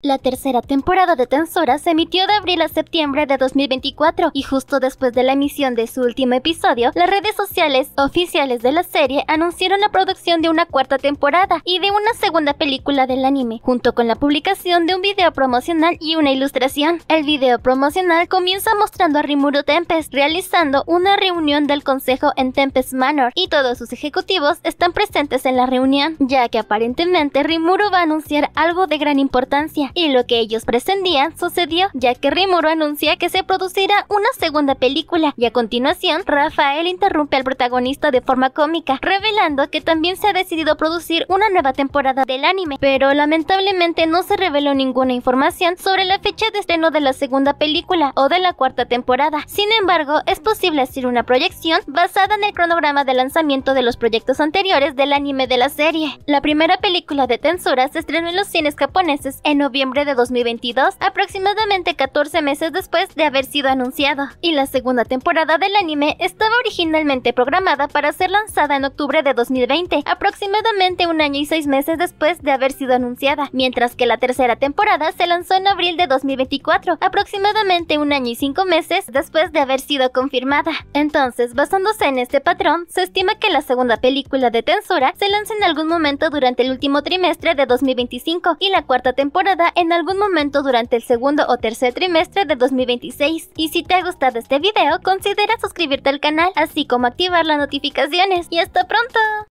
La tercera temporada de Tensora se emitió de abril a septiembre de 2024 y justo después de la emisión de su último episodio, las redes sociales oficiales de la serie anunciaron la producción de una cuarta temporada y de una segunda película del anime, junto con la publicación de un video promocional y una ilustración. El video promocional comienza mostrando a Rimuru Tempest realizando una reunión del consejo en Tempest Manor y todos sus ejecutivos están presentes en la reunión, ya que aparentemente Rimuru va a anunciar algo de gran importancia y lo que ellos pretendían sucedió, ya que Rimuru anuncia que se producirá una segunda película y a continuación Rafael interrumpe al protagonista de forma cómica, revelando que también se ha decidido producir una nueva temporada del anime, pero lamentablemente no se reveló ninguna información sobre la fecha de estreno de la segunda película o de la cuarta temporada. Sin embargo, es posible hacer una proyección basada en el cronograma de lanzamiento de los proyectos anteriores del anime de la serie. La primera película de Tensura se estrenó en los cines japoneses en noviembre de 2022, aproximadamente 14 meses después de haber sido anunciado, y la segunda temporada del anime estaba originalmente programada para ser lanzada en octubre de 2020, aproximadamente un año y seis meses después de haber sido anunciada, mientras que la tercera temporada se lanzó en abril de 2024, aproximadamente un año y cinco meses después de haber sido confirmada. Entonces, basándose en este patrón, se estima que la segunda película de tensora se lanza en algún momento durante el último trimestre de 2025 y la cuarta temporada en algún momento durante el segundo o tercer trimestre de 2026. Y si te ha gustado este video, considera suscribirte al canal, así como activar las notificaciones. ¡Y hasta pronto!